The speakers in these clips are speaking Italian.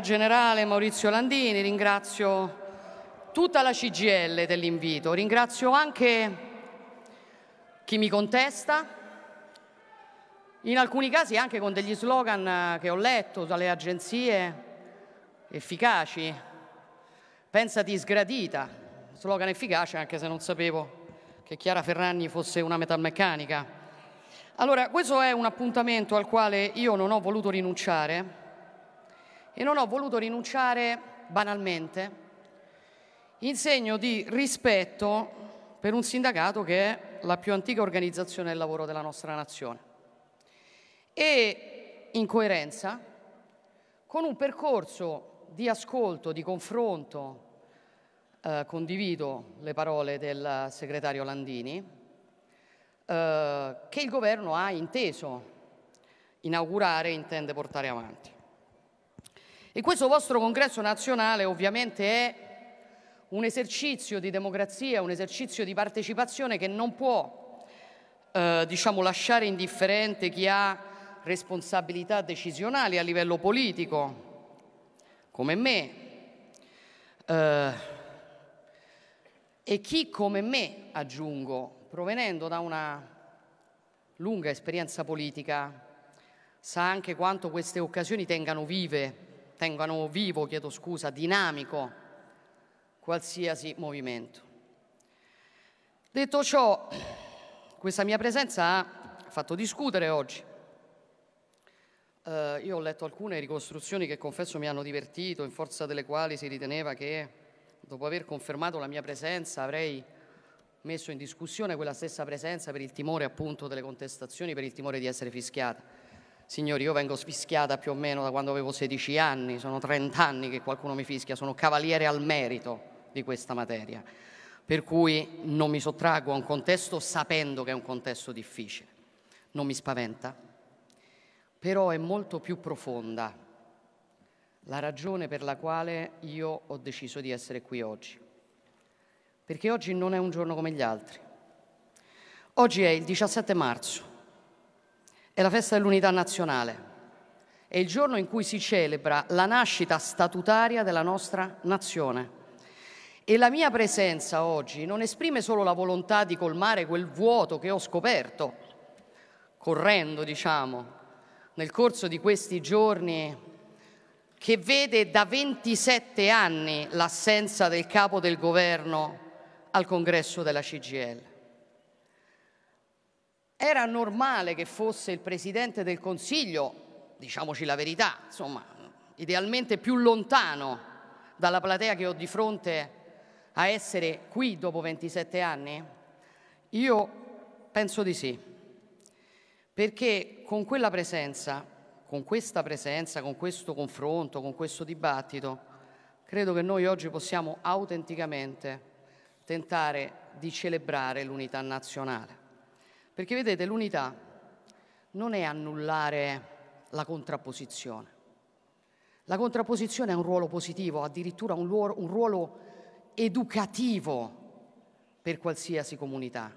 Generale Maurizio Landini, ringrazio tutta la CGL dell'invito, ringrazio anche chi mi contesta, in alcuni casi anche con degli slogan eh, che ho letto dalle agenzie efficaci, pensati sgradita, slogan efficace anche se non sapevo che Chiara Ferragni fosse una metalmeccanica. Allora, questo è un appuntamento al quale io non ho voluto rinunciare, e non ho voluto rinunciare banalmente in segno di rispetto per un sindacato che è la più antica organizzazione del lavoro della nostra nazione e in coerenza con un percorso di ascolto, di confronto, eh, condivido le parole del segretario Landini, eh, che il governo ha inteso inaugurare e intende portare avanti. E questo vostro congresso nazionale ovviamente è un esercizio di democrazia, un esercizio di partecipazione che non può eh, diciamo, lasciare indifferente chi ha responsabilità decisionali a livello politico, come me, eh, e chi come me, aggiungo, provenendo da una lunga esperienza politica, sa anche quanto queste occasioni tengano vive tengano vivo, chiedo scusa, dinamico qualsiasi movimento. Detto ciò, questa mia presenza ha fatto discutere oggi. Eh, io ho letto alcune ricostruzioni che confesso mi hanno divertito, in forza delle quali si riteneva che dopo aver confermato la mia presenza avrei messo in discussione quella stessa presenza per il timore appunto delle contestazioni, per il timore di essere fischiata. Signori, io vengo sfischiata più o meno da quando avevo 16 anni, sono 30 anni che qualcuno mi fischia, sono cavaliere al merito di questa materia, per cui non mi sottraggo a un contesto sapendo che è un contesto difficile, non mi spaventa, però è molto più profonda la ragione per la quale io ho deciso di essere qui oggi, perché oggi non è un giorno come gli altri, oggi è il 17 marzo è la festa dell'unità nazionale, è il giorno in cui si celebra la nascita statutaria della nostra nazione. E la mia presenza oggi non esprime solo la volontà di colmare quel vuoto che ho scoperto, correndo, diciamo, nel corso di questi giorni che vede da 27 anni l'assenza del capo del governo al congresso della CGL. Era normale che fosse il Presidente del Consiglio, diciamoci la verità, insomma, idealmente più lontano dalla platea che ho di fronte a essere qui dopo 27 anni? Io penso di sì, perché con quella presenza, con questa presenza, con questo confronto, con questo dibattito, credo che noi oggi possiamo autenticamente tentare di celebrare l'unità nazionale. Perché vedete, l'unità non è annullare la contrapposizione. La contrapposizione ha un ruolo positivo, addirittura un ruolo, un ruolo educativo per qualsiasi comunità.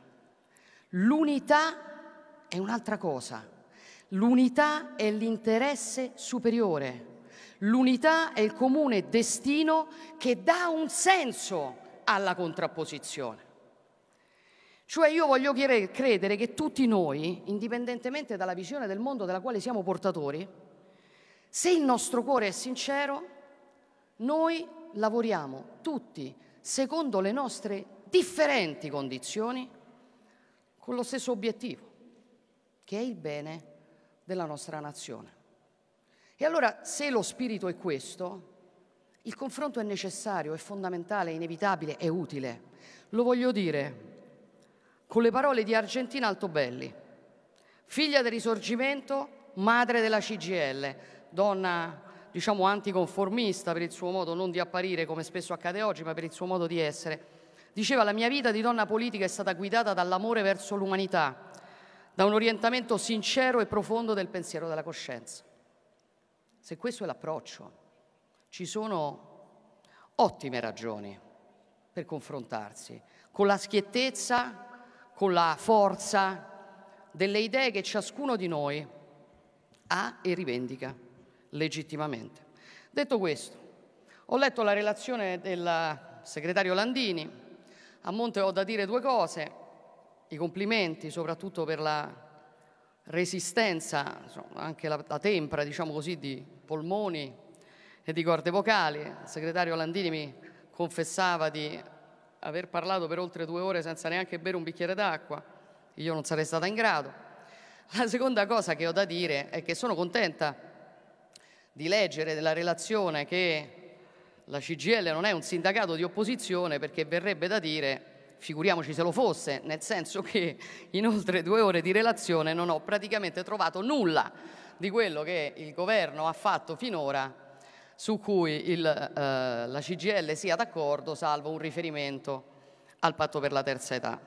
L'unità è un'altra cosa. L'unità è l'interesse superiore. L'unità è il comune destino che dà un senso alla contrapposizione. Cioè io voglio credere che tutti noi, indipendentemente dalla visione del mondo della quale siamo portatori, se il nostro cuore è sincero, noi lavoriamo tutti secondo le nostre differenti condizioni con lo stesso obiettivo, che è il bene della nostra nazione. E allora se lo spirito è questo, il confronto è necessario, è fondamentale, è inevitabile, è utile. Lo voglio dire con le parole di Argentina Altobelli, figlia del risorgimento, madre della CGL, donna diciamo anticonformista per il suo modo non di apparire come spesso accade oggi, ma per il suo modo di essere. Diceva la mia vita di donna politica è stata guidata dall'amore verso l'umanità, da un orientamento sincero e profondo del pensiero della coscienza. Se questo è l'approccio, ci sono ottime ragioni per confrontarsi con la schiettezza con la forza delle idee che ciascuno di noi ha e rivendica legittimamente. Detto questo, ho letto la relazione del segretario Landini, a monte ho da dire due cose, i complimenti soprattutto per la resistenza, anche la, la tempra, diciamo così, di polmoni e di corde vocali. Il segretario Landini mi confessava di aver parlato per oltre due ore senza neanche bere un bicchiere d'acqua, io non sarei stata in grado. La seconda cosa che ho da dire è che sono contenta di leggere della relazione che la CGL non è un sindacato di opposizione perché verrebbe da dire figuriamoci se lo fosse, nel senso che in oltre due ore di relazione non ho praticamente trovato nulla di quello che il governo ha fatto finora su cui il, eh, la CGL sia d'accordo, salvo un riferimento al patto per la terza età.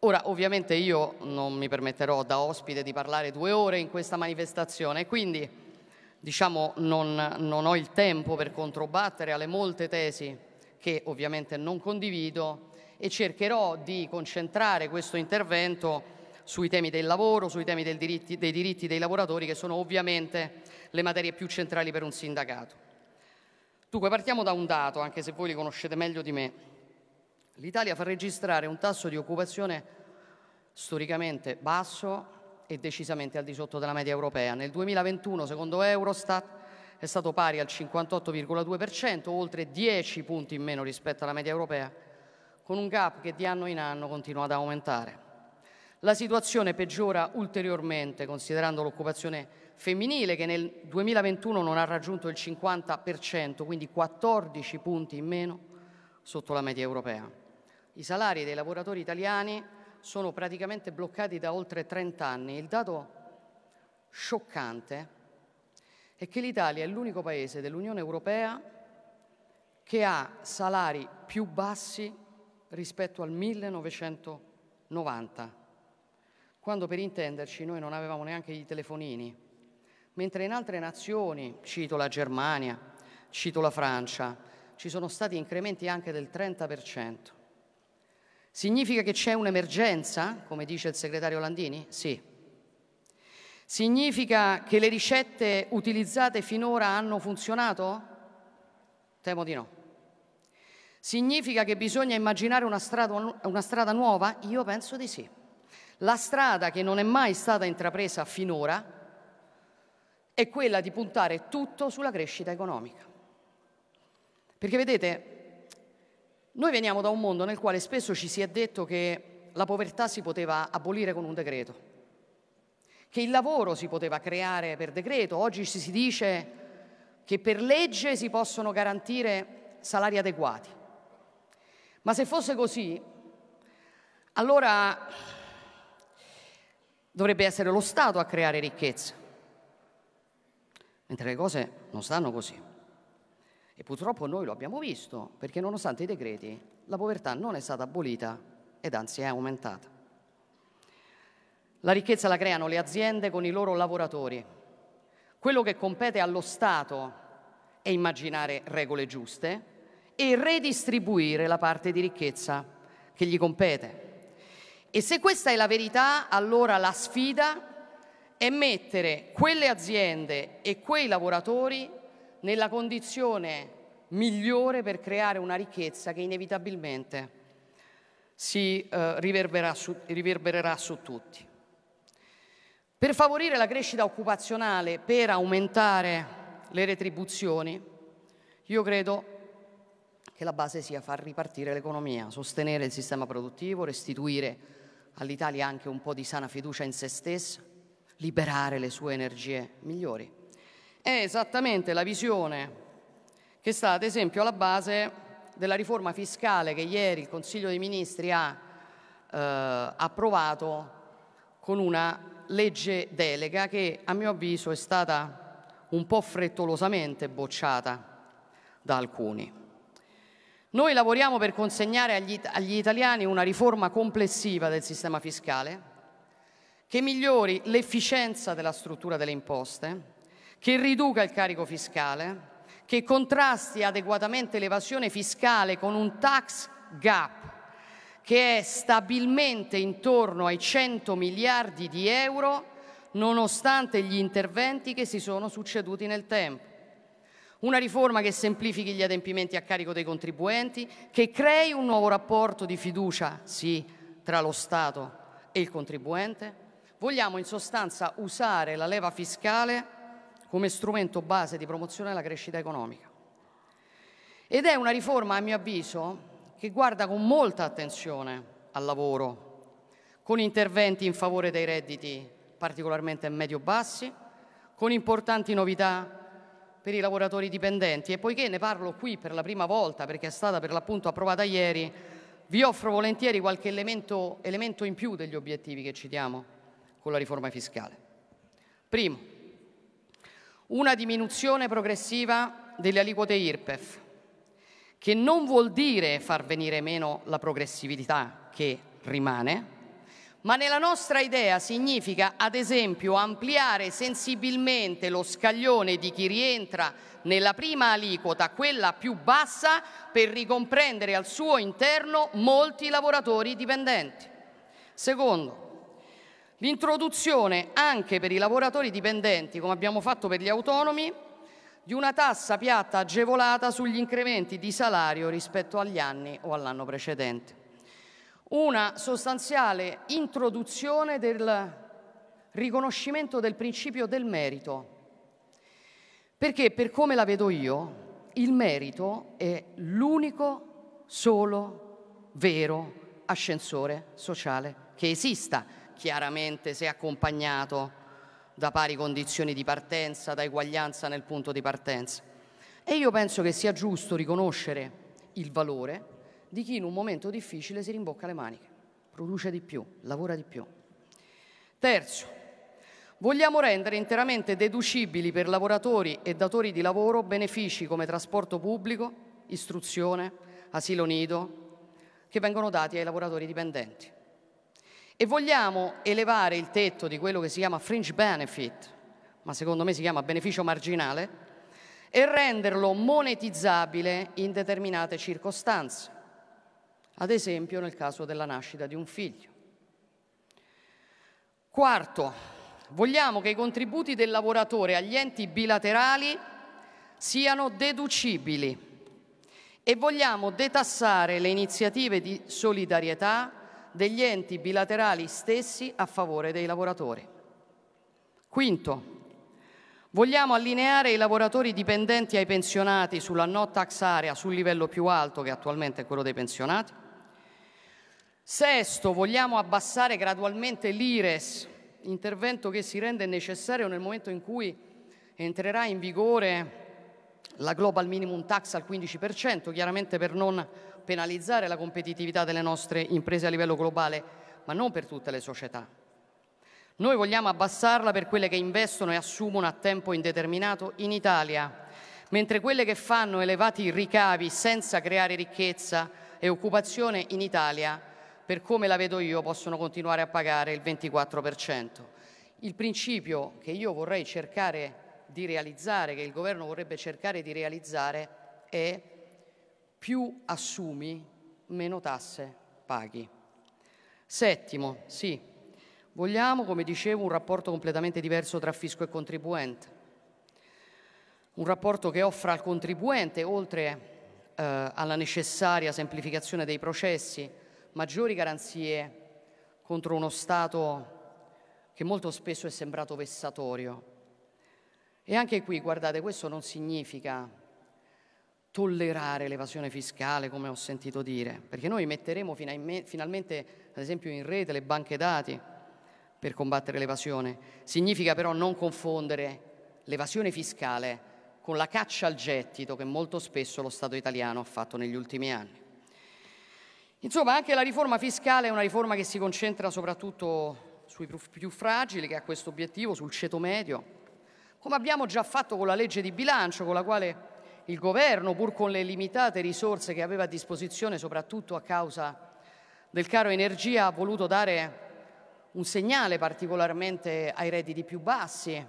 Ora, ovviamente io non mi permetterò da ospite di parlare due ore in questa manifestazione, quindi diciamo, non, non ho il tempo per controbattere alle molte tesi che ovviamente non condivido e cercherò di concentrare questo intervento sui temi del lavoro, sui temi diritti, dei diritti dei lavoratori, che sono ovviamente le materie più centrali per un sindacato. Dunque partiamo da un dato, anche se voi li conoscete meglio di me. L'Italia fa registrare un tasso di occupazione storicamente basso e decisamente al di sotto della media europea. Nel 2021, secondo Eurostat, è stato pari al 58,2%, oltre 10 punti in meno rispetto alla media europea, con un gap che di anno in anno continua ad aumentare. La situazione peggiora ulteriormente considerando l'occupazione femminile che nel 2021 non ha raggiunto il 50%, quindi 14 punti in meno sotto la media europea. I salari dei lavoratori italiani sono praticamente bloccati da oltre 30 anni. Il dato scioccante è che l'Italia è l'unico paese dell'Unione Europea che ha salari più bassi rispetto al 1990 quando per intenderci noi non avevamo neanche i telefonini, mentre in altre nazioni, cito la Germania, cito la Francia, ci sono stati incrementi anche del 30%. Significa che c'è un'emergenza, come dice il segretario Landini? Sì. Significa che le ricette utilizzate finora hanno funzionato? Temo di no. Significa che bisogna immaginare una strada, una strada nuova? Io penso di sì. La strada che non è mai stata intrapresa finora è quella di puntare tutto sulla crescita economica. Perché vedete, noi veniamo da un mondo nel quale spesso ci si è detto che la povertà si poteva abolire con un decreto, che il lavoro si poteva creare per decreto, oggi ci si dice che per legge si possono garantire salari adeguati. Ma se fosse così, allora dovrebbe essere lo Stato a creare ricchezza, mentre le cose non stanno così. E purtroppo noi lo abbiamo visto, perché nonostante i decreti la povertà non è stata abolita ed anzi è aumentata. La ricchezza la creano le aziende con i loro lavoratori. Quello che compete allo Stato è immaginare regole giuste e redistribuire la parte di ricchezza che gli compete. E se questa è la verità, allora la sfida è mettere quelle aziende e quei lavoratori nella condizione migliore per creare una ricchezza che inevitabilmente si eh, riverbererà, su, riverbererà su tutti. Per favorire la crescita occupazionale, per aumentare le retribuzioni, io credo che la base sia far ripartire l'economia, sostenere il sistema produttivo, restituire all'Italia anche un po' di sana fiducia in se stessa, liberare le sue energie migliori. È esattamente la visione che sta ad esempio alla base della riforma fiscale che ieri il Consiglio dei Ministri ha eh, approvato con una legge delega che a mio avviso è stata un po' frettolosamente bocciata da alcuni. Noi lavoriamo per consegnare agli, agli, italiani una riforma complessiva del sistema fiscale che migliori l'efficienza della struttura delle imposte, che riduca il carico fiscale, che contrasti adeguatamente l'evasione fiscale con un tax gap che è stabilmente intorno ai 100 miliardi di euro nonostante gli interventi che si sono succeduti nel tempo. Una riforma che semplifichi gli adempimenti a carico dei contribuenti, che crei un nuovo rapporto di fiducia, sì, tra lo Stato e il contribuente. Vogliamo in sostanza usare la leva fiscale come strumento base di promozione della crescita economica. Ed è una riforma, a mio avviso, che guarda con molta attenzione al lavoro, con interventi in favore dei redditi particolarmente medio-bassi, con importanti novità per i lavoratori dipendenti e poiché ne parlo qui per la prima volta perché è stata per l'appunto approvata ieri, vi offro volentieri qualche elemento, elemento in più degli obiettivi che ci diamo con la riforma fiscale. Primo, una diminuzione progressiva delle aliquote IRPEF, che non vuol dire far venire meno la progressività che rimane, ma nella nostra idea significa ad esempio ampliare sensibilmente lo scaglione di chi rientra nella prima aliquota, quella più bassa, per ricomprendere al suo interno molti lavoratori dipendenti. Secondo, l'introduzione anche per i lavoratori dipendenti, come abbiamo fatto per gli autonomi, di una tassa piatta agevolata sugli incrementi di salario rispetto agli anni o all'anno precedente una sostanziale introduzione del riconoscimento del principio del merito, perché per come la vedo io, il merito è l'unico solo vero ascensore sociale che esista, chiaramente se accompagnato da pari condizioni di partenza, da eguaglianza nel punto di partenza. E io penso che sia giusto riconoscere il valore di chi in un momento difficile si rimbocca le maniche, produce di più, lavora di più. Terzo, vogliamo rendere interamente deducibili per lavoratori e datori di lavoro benefici come trasporto pubblico, istruzione, asilo nido, che vengono dati ai lavoratori dipendenti. E vogliamo elevare il tetto di quello che si chiama fringe benefit, ma secondo me si chiama beneficio marginale, e renderlo monetizzabile in determinate circostanze ad esempio nel caso della nascita di un figlio. Quarto, vogliamo che i contributi del lavoratore agli enti bilaterali siano deducibili e vogliamo detassare le iniziative di solidarietà degli enti bilaterali stessi a favore dei lavoratori. Quinto, Vogliamo allineare i lavoratori dipendenti ai pensionati sulla no tax area sul livello più alto che attualmente è quello dei pensionati? Sesto, vogliamo abbassare gradualmente l'IRES, intervento che si rende necessario nel momento in cui entrerà in vigore la global minimum tax al 15%, chiaramente per non penalizzare la competitività delle nostre imprese a livello globale, ma non per tutte le società. Noi vogliamo abbassarla per quelle che investono e assumono a tempo indeterminato in Italia, mentre quelle che fanno elevati ricavi senza creare ricchezza e occupazione in Italia per come la vedo io, possono continuare a pagare il 24%. Il principio che io vorrei cercare di realizzare, che il governo vorrebbe cercare di realizzare, è più assumi, meno tasse paghi. Settimo, sì, vogliamo, come dicevo, un rapporto completamente diverso tra fisco e contribuente. Un rapporto che offra al contribuente, oltre eh, alla necessaria semplificazione dei processi, maggiori garanzie contro uno Stato che molto spesso è sembrato vessatorio. E anche qui, guardate, questo non significa tollerare l'evasione fiscale, come ho sentito dire, perché noi metteremo finalmente, ad esempio, in rete le banche dati per combattere l'evasione. Significa però non confondere l'evasione fiscale con la caccia al gettito che molto spesso lo Stato italiano ha fatto negli ultimi anni. Insomma, anche la riforma fiscale è una riforma che si concentra soprattutto sui più fragili, che ha questo obiettivo, sul ceto medio, come abbiamo già fatto con la legge di bilancio, con la quale il governo, pur con le limitate risorse che aveva a disposizione, soprattutto a causa del caro energia, ha voluto dare un segnale particolarmente ai redditi più bassi,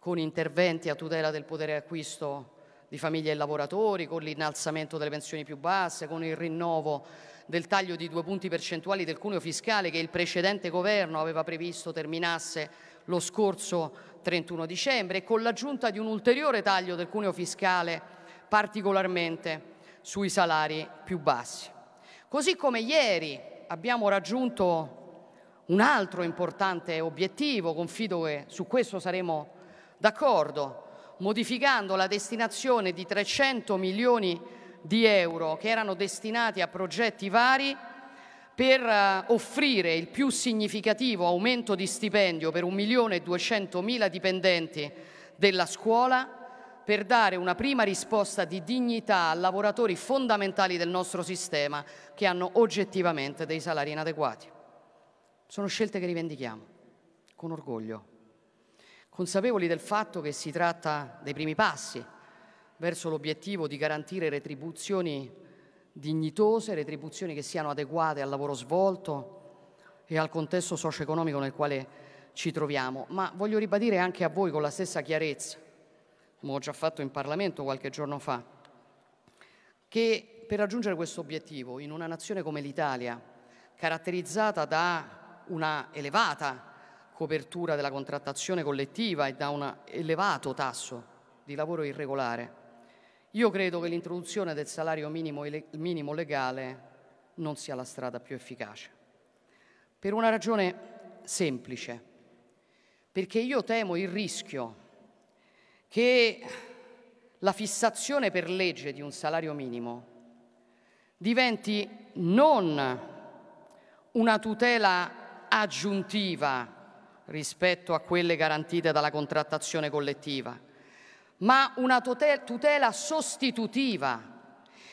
con interventi a tutela del potere acquisto di famiglie e lavoratori, con l'innalzamento delle pensioni più basse, con il rinnovo del taglio di due punti percentuali del cuneo fiscale che il precedente governo aveva previsto terminasse lo scorso 31 dicembre e con l'aggiunta di un ulteriore taglio del cuneo fiscale particolarmente sui salari più bassi. Così come ieri abbiamo raggiunto un altro importante obiettivo, confido che su questo saremo d'accordo, modificando la destinazione di 300 milioni di euro che erano destinati a progetti vari per eh, offrire il più significativo aumento di stipendio per 1.200.000 dipendenti della scuola per dare una prima risposta di dignità a lavoratori fondamentali del nostro sistema che hanno oggettivamente dei salari inadeguati. Sono scelte che rivendichiamo con orgoglio consapevoli del fatto che si tratta dei primi passi verso l'obiettivo di garantire retribuzioni dignitose, retribuzioni che siano adeguate al lavoro svolto e al contesto socio-economico nel quale ci troviamo, ma voglio ribadire anche a voi con la stessa chiarezza, come ho già fatto in Parlamento qualche giorno fa, che per raggiungere questo obiettivo in una nazione come l'Italia, caratterizzata da una elevata copertura della contrattazione collettiva e da un elevato tasso di lavoro irregolare. Io credo che l'introduzione del salario minimo, minimo legale non sia la strada più efficace, per una ragione semplice, perché io temo il rischio che la fissazione per legge di un salario minimo diventi non una tutela aggiuntiva rispetto a quelle garantite dalla contrattazione collettiva, ma una tutela sostitutiva.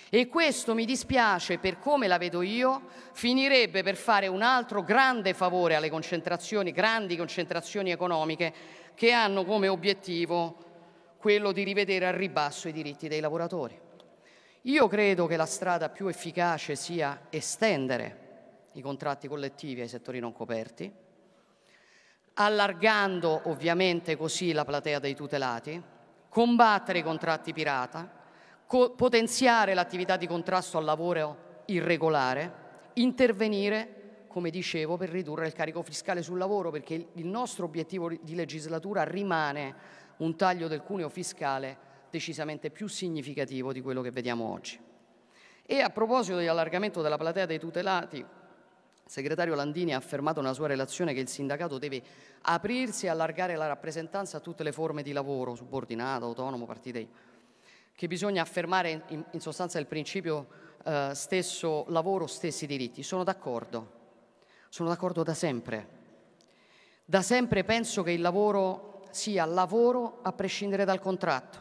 E questo mi dispiace per come la vedo io, finirebbe per fare un altro grande favore alle concentrazioni, grandi concentrazioni economiche che hanno come obiettivo quello di rivedere al ribasso i diritti dei lavoratori. Io credo che la strada più efficace sia estendere i contratti collettivi ai settori non coperti, allargando ovviamente così la platea dei tutelati, combattere i contratti pirata, co potenziare l'attività di contrasto al lavoro irregolare, intervenire come dicevo, per ridurre il carico fiscale sul lavoro, perché il nostro obiettivo di legislatura rimane un taglio del cuneo fiscale decisamente più significativo di quello che vediamo oggi. E a proposito di allargamento della platea dei tutelati, segretario Landini ha affermato nella sua relazione che il sindacato deve aprirsi e allargare la rappresentanza a tutte le forme di lavoro, subordinato, autonomo, partitei, che bisogna affermare in, in sostanza il principio eh, stesso lavoro, stessi diritti. Sono d'accordo, sono d'accordo da sempre. Da sempre penso che il lavoro sia lavoro a prescindere dal contratto,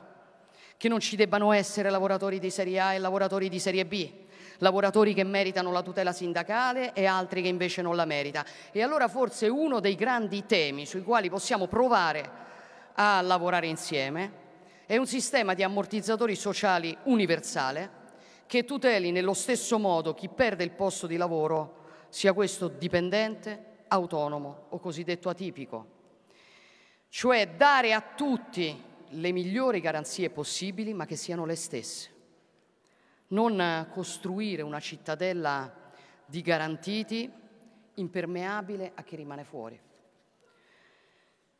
che non ci debbano essere lavoratori di serie A e lavoratori di serie B, lavoratori che meritano la tutela sindacale e altri che invece non la merita. E allora forse uno dei grandi temi sui quali possiamo provare a lavorare insieme è un sistema di ammortizzatori sociali universale che tuteli nello stesso modo chi perde il posto di lavoro, sia questo dipendente, autonomo o cosiddetto atipico. Cioè dare a tutti le migliori garanzie possibili, ma che siano le stesse non costruire una cittadella di garantiti impermeabile a chi rimane fuori.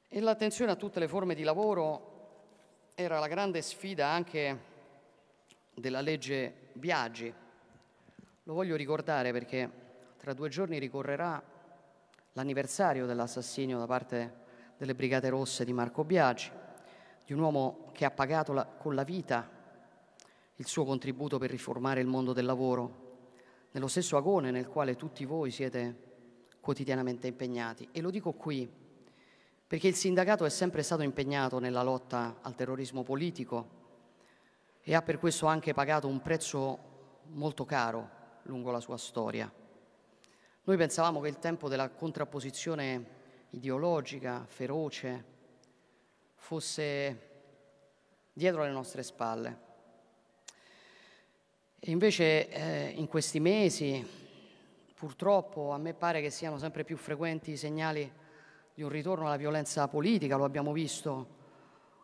E l'attenzione a tutte le forme di lavoro era la grande sfida anche della legge Biagi. Lo voglio ricordare perché tra due giorni ricorrerà l'anniversario dell'assassinio da parte delle Brigate Rosse di Marco Biagi, di un uomo che ha pagato la, con la vita il suo contributo per riformare il mondo del lavoro, nello stesso agone nel quale tutti voi siete quotidianamente impegnati. E lo dico qui perché il sindacato è sempre stato impegnato nella lotta al terrorismo politico e ha per questo anche pagato un prezzo molto caro lungo la sua storia. Noi pensavamo che il tempo della contrapposizione ideologica, feroce, fosse dietro le nostre spalle. E invece eh, in questi mesi, purtroppo, a me pare che siano sempre più frequenti i segnali di un ritorno alla violenza politica, lo abbiamo visto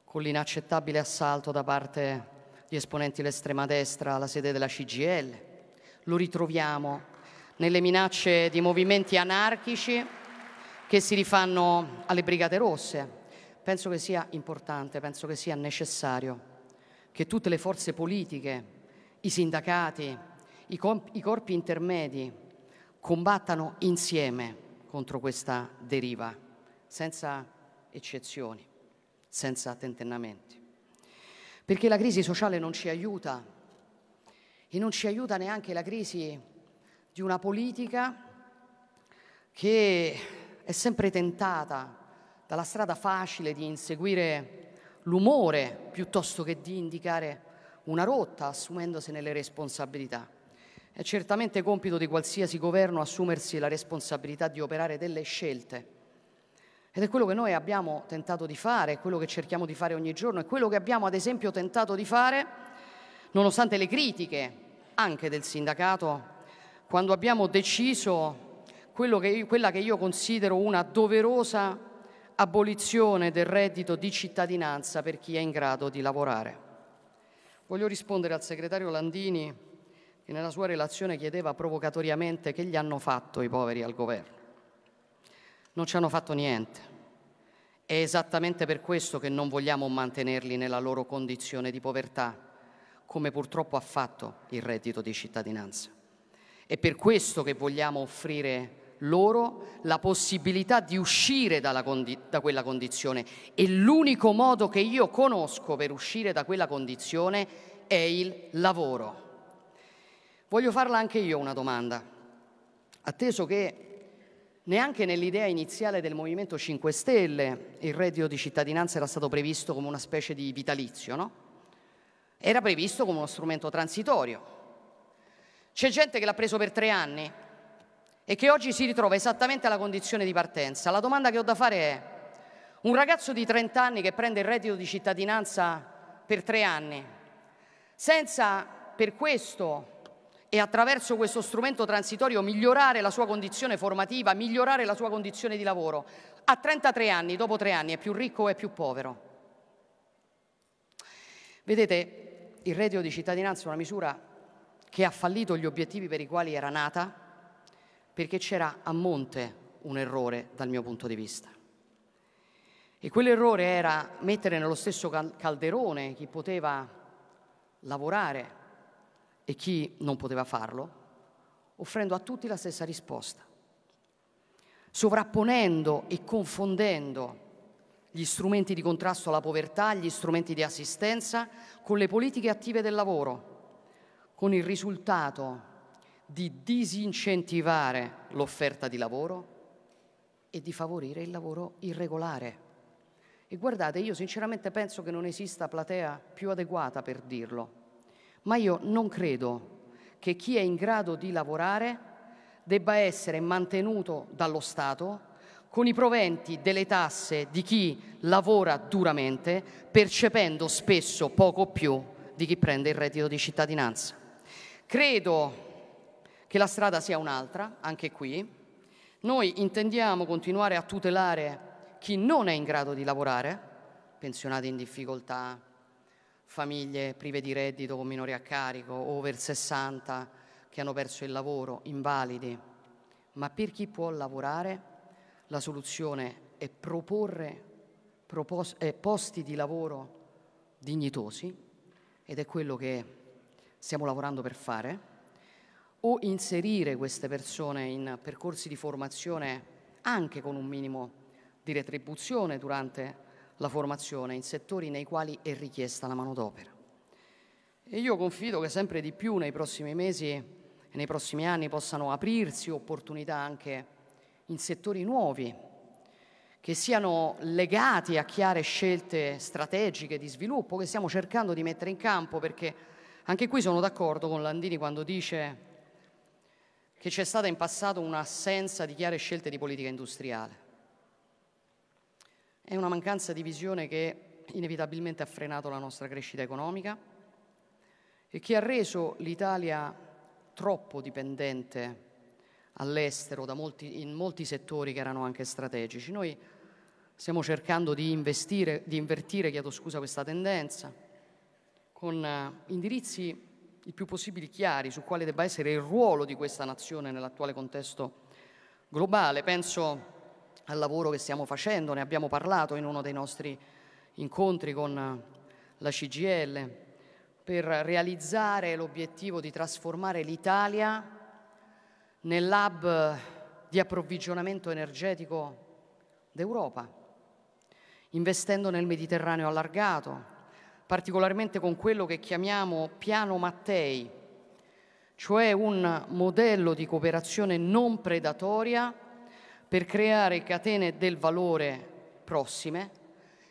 con l'inaccettabile assalto da parte di esponenti dell'estrema destra alla sede della CGL, lo ritroviamo nelle minacce di movimenti anarchici che si rifanno alle Brigate Rosse. Penso che sia importante, penso che sia necessario che tutte le forze politiche i sindacati, i, comp- i corpi intermedi combattano insieme contro questa deriva, senza eccezioni, senza tentennamenti. Perché la crisi sociale non ci aiuta e non ci aiuta neanche la crisi di una politica che è sempre tentata dalla strada facile di inseguire l'umore piuttosto che di indicare una rotta assumendosene le responsabilità. È certamente compito di qualsiasi governo assumersi la responsabilità di operare delle scelte. Ed è quello che noi abbiamo tentato di fare, è quello che cerchiamo di fare ogni giorno, è quello che abbiamo ad esempio tentato di fare, nonostante le critiche anche del sindacato, quando abbiamo deciso che, quella che io considero una doverosa abolizione del reddito di cittadinanza per chi è in grado di lavorare. Voglio rispondere al segretario Landini che nella sua relazione chiedeva provocatoriamente che gli hanno fatto i poveri al governo. Non ci hanno fatto niente. È esattamente per questo che non vogliamo mantenerli nella loro condizione di povertà, come purtroppo ha fatto il reddito di cittadinanza. È per questo che vogliamo offrire loro la possibilità di uscire condi- da quella condizione e l'unico modo che io conosco per uscire da quella condizione è il lavoro. Voglio farla anche io una domanda, atteso che neanche nell'idea iniziale del Movimento 5 Stelle il reddito di cittadinanza era stato previsto come una specie di vitalizio, no? Era previsto come uno strumento transitorio. C'è gente che l'ha preso per tre anni, e che oggi si ritrova esattamente alla condizione di partenza. La domanda che ho da fare è, un ragazzo di 30 anni che prende il reddito di cittadinanza per tre anni, senza per questo e attraverso questo strumento transitorio migliorare la sua condizione formativa, migliorare la sua condizione di lavoro, a 33 anni, dopo tre anni, è più ricco o è più povero? Vedete, il reddito di cittadinanza è una misura che ha fallito gli obiettivi per i quali era nata, perché c'era a monte un errore dal mio punto di vista. E quell'errore era mettere nello stesso calderone chi poteva lavorare e chi non poteva farlo, offrendo a tutti la stessa risposta, sovrapponendo e confondendo gli strumenti di contrasto alla povertà, gli strumenti di assistenza con le politiche attive del lavoro, con il risultato di disincentivare l'offerta di lavoro e di favorire il lavoro irregolare. E guardate, io sinceramente penso che non esista platea più adeguata per dirlo, ma io non credo che chi è in grado di lavorare debba essere mantenuto dallo Stato con i proventi delle tasse di chi lavora duramente, percependo spesso poco più di chi prende il reddito di cittadinanza. Credo che la strada sia un'altra, anche qui. Noi intendiamo continuare a tutelare chi non è in grado di lavorare, pensionati in difficoltà, famiglie prive di reddito con minori a carico, over 60 che hanno perso il lavoro, invalidi. Ma per chi può lavorare la soluzione è proporre propos- eh, posti di lavoro dignitosi ed è quello che stiamo lavorando per fare o inserire queste persone in percorsi di formazione anche con un minimo di retribuzione durante la formazione in settori nei quali è richiesta la manodopera. E io confido che sempre di più nei prossimi mesi e nei prossimi anni possano aprirsi opportunità anche in settori nuovi, che siano legati a chiare scelte strategiche di sviluppo che stiamo cercando di mettere in campo, perché anche qui sono d'accordo con Landini quando dice che c'è stata in passato un'assenza di chiare scelte di politica industriale. È una mancanza di visione che inevitabilmente ha frenato la nostra crescita economica e che ha reso l'Italia troppo dipendente all'estero molti, in molti settori che erano anche strategici. Noi stiamo cercando di, investire, di invertire scusa, questa tendenza con eh, indirizzi il più possibile chiari su quale debba essere il ruolo di questa nazione nell'attuale contesto globale. Penso al lavoro che stiamo facendo, ne abbiamo parlato in uno dei nostri incontri con la CGL, per realizzare l'obiettivo di trasformare l'Italia nell'hub di approvvigionamento energetico d'Europa, investendo nel Mediterraneo allargato, particolarmente con quello che chiamiamo Piano Mattei, cioè un modello di cooperazione non predatoria per creare catene del valore prossime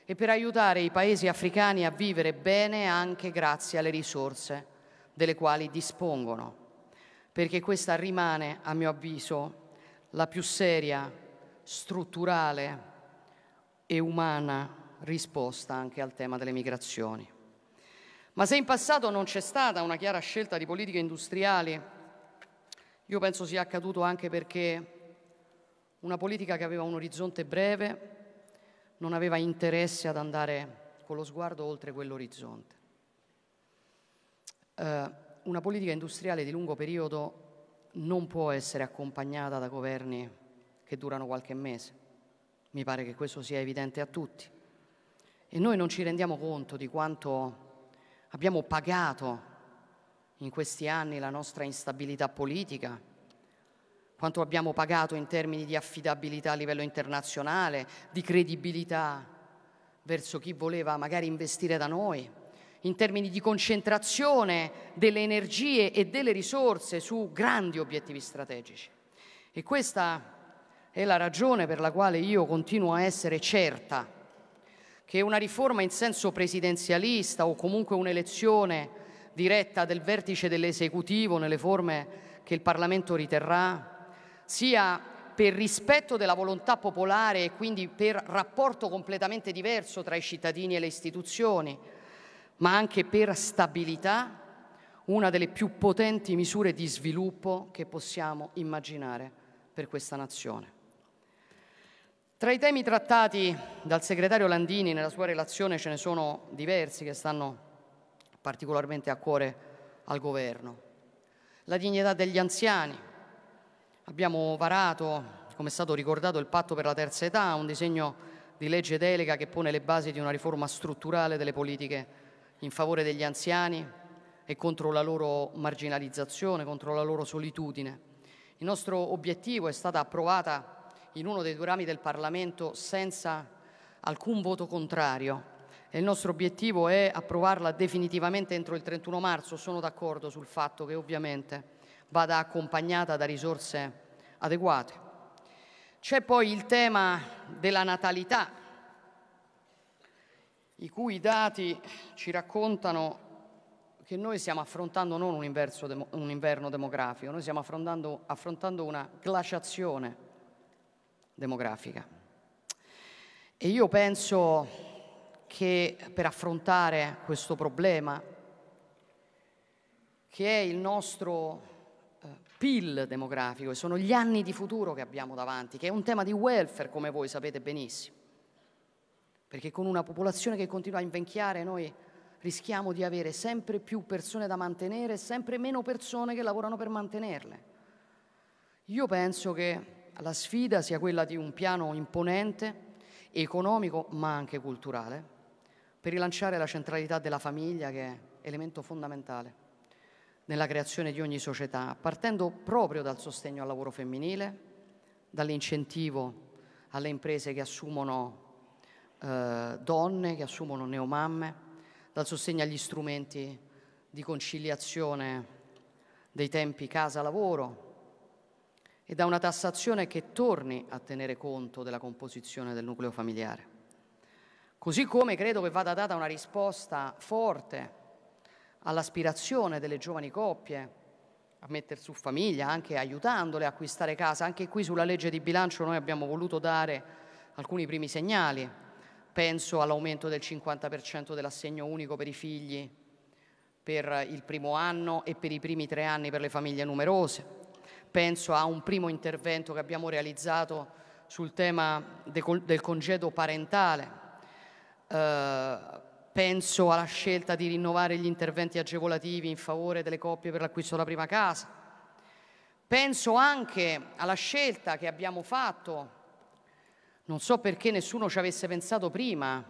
e per aiutare i paesi africani a vivere bene anche grazie alle risorse delle quali dispongono, perché questa rimane, a mio avviso, la più seria, strutturale e umana risposta anche al tema delle migrazioni. Ma se in passato non c'è stata una chiara scelta di politiche industriali, io penso sia accaduto anche perché una politica che aveva un orizzonte breve non aveva interesse ad andare con lo sguardo oltre quell'orizzonte. Eh, una politica industriale di lungo periodo non può essere accompagnata da governi che durano qualche mese. Mi pare che questo sia evidente a tutti. E noi non ci rendiamo conto di quanto abbiamo pagato in questi anni la nostra instabilità politica, quanto abbiamo pagato in termini di affidabilità a livello internazionale, di credibilità verso chi voleva magari investire da noi, in termini di concentrazione delle energie e delle risorse su grandi obiettivi strategici. E questa è la ragione per la quale io continuo a essere certa che una riforma in senso presidenzialista o comunque un'elezione diretta del vertice dell'esecutivo nelle forme che il Parlamento riterrà sia per rispetto della volontà popolare e quindi per rapporto completamente diverso tra i cittadini e le istituzioni, ma anche per stabilità, una delle più potenti misure di sviluppo che possiamo immaginare per questa nazione. Tra i temi trattati dal segretario Landini nella sua relazione ce ne sono diversi che stanno particolarmente a cuore al governo. La dignità degli anziani. Abbiamo varato, come è stato ricordato, il patto per la terza età, un disegno di legge delega che pone le basi di una riforma strutturale delle politiche in favore degli anziani e contro la loro marginalizzazione, contro la loro solitudine. Il nostro obiettivo è stata approvata in uno dei due rami del Parlamento senza alcun voto contrario. E il nostro obiettivo è approvarla definitivamente entro il 31 marzo. Sono d'accordo sul fatto che ovviamente vada accompagnata da risorse adeguate. C'è poi il tema della natalità, i cui dati ci raccontano che noi stiamo affrontando non un, un inverno demografico, noi stiamo affrontando, affrontando una glaciazione demografica. E io penso che per affrontare questo problema, che è il nostro eh, PIL demografico, e sono gli anni di futuro che abbiamo davanti, che è un tema di welfare, come voi sapete benissimo. Perché con una popolazione che continua a invecchiare noi rischiamo di avere sempre più persone da mantenere e sempre meno persone che lavorano per mantenerle. Io penso che la sfida sia quella di un piano imponente, economico ma anche culturale, per rilanciare la centralità della famiglia che è elemento fondamentale nella creazione di ogni società, partendo proprio dal sostegno al lavoro femminile, dall'incentivo alle imprese che assumono eh, donne, che assumono neomamme, dal sostegno agli strumenti di conciliazione dei tempi casa-lavoro, e da una tassazione che torni a tenere conto della composizione del nucleo familiare. Così come credo che vada data una risposta forte all'aspirazione delle giovani coppie a mettere su famiglia, anche aiutandole a acquistare casa. Anche qui sulla legge di bilancio noi abbiamo voluto dare alcuni primi segnali. Penso all'aumento del 50% dell'assegno unico per i figli per il primo anno e per i primi tre anni per le famiglie numerose penso a un primo intervento che abbiamo realizzato sul tema del congedo parentale, eh, penso alla scelta di rinnovare gli interventi agevolativi in favore delle coppie per l'acquisto della prima casa, penso anche alla scelta che abbiamo fatto, non so perché nessuno ci avesse pensato prima,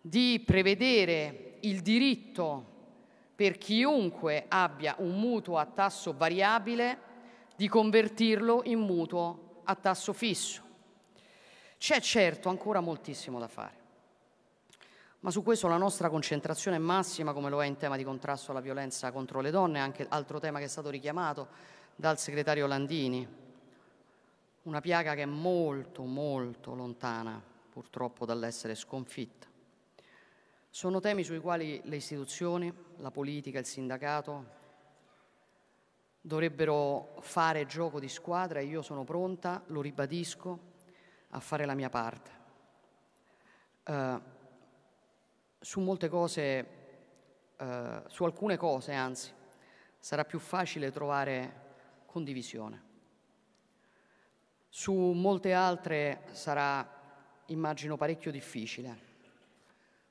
di prevedere il diritto per chiunque abbia un mutuo a tasso variabile di convertirlo in mutuo a tasso fisso. C'è certo ancora moltissimo da fare, ma su questo la nostra concentrazione è massima, come lo è in tema di contrasto alla violenza contro le donne, anche altro tema che è stato richiamato dal segretario Landini, una piaga che è molto, molto lontana purtroppo dall'essere sconfitta. Sono temi sui quali le istituzioni, la politica, il sindacato, dovrebbero fare gioco di squadra e io sono pronta, lo ribadisco, a fare la mia parte. Eh, su molte cose, eh, su alcune cose anzi, sarà più facile trovare condivisione. Su molte altre sarà, immagino, parecchio difficile.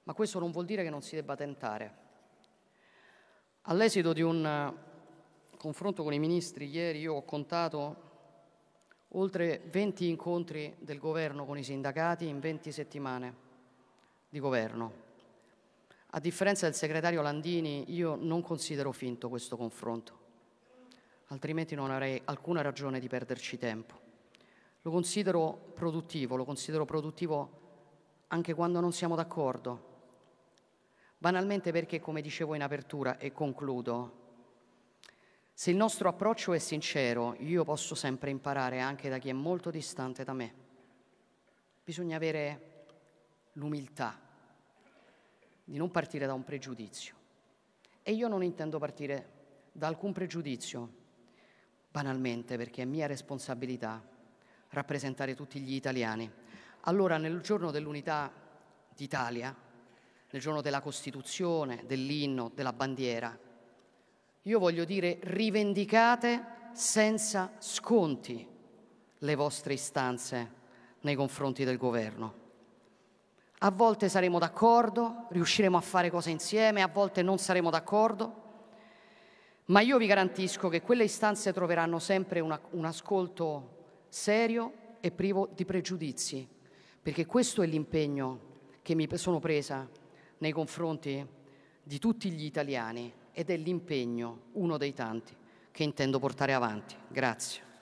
Ma questo non vuol dire che non si debba tentare. All'esito di un confronto con i ministri ieri io ho contato oltre 20 incontri del governo con i sindacati in 20 settimane di governo. A differenza del segretario Landini, io non considero finto questo confronto, altrimenti non avrei alcuna ragione di perderci tempo. Lo considero produttivo, lo considero produttivo anche quando non siamo d'accordo. Banalmente perché, come dicevo in apertura e concludo, se il nostro approccio è sincero, io posso sempre imparare anche da chi è molto distante da me. Bisogna avere l'umiltà di non partire da un pregiudizio. E io non intendo partire da alcun pregiudizio, banalmente perché è mia responsabilità rappresentare tutti gli italiani. Allora nel giorno dell'unità d'Italia, nel giorno della Costituzione, dell'inno, della bandiera, io voglio dire rivendicate senza sconti le vostre istanze nei confronti del governo. A volte saremo d'accordo, riusciremo a fare cose insieme, a volte non saremo d'accordo, ma io vi garantisco che quelle istanze troveranno sempre una, un ascolto serio e privo di pregiudizi, perché questo è l'impegno che mi sono presa nei confronti di tutti gli italiani ed è l'impegno, uno dei tanti, che intendo portare avanti. Grazie.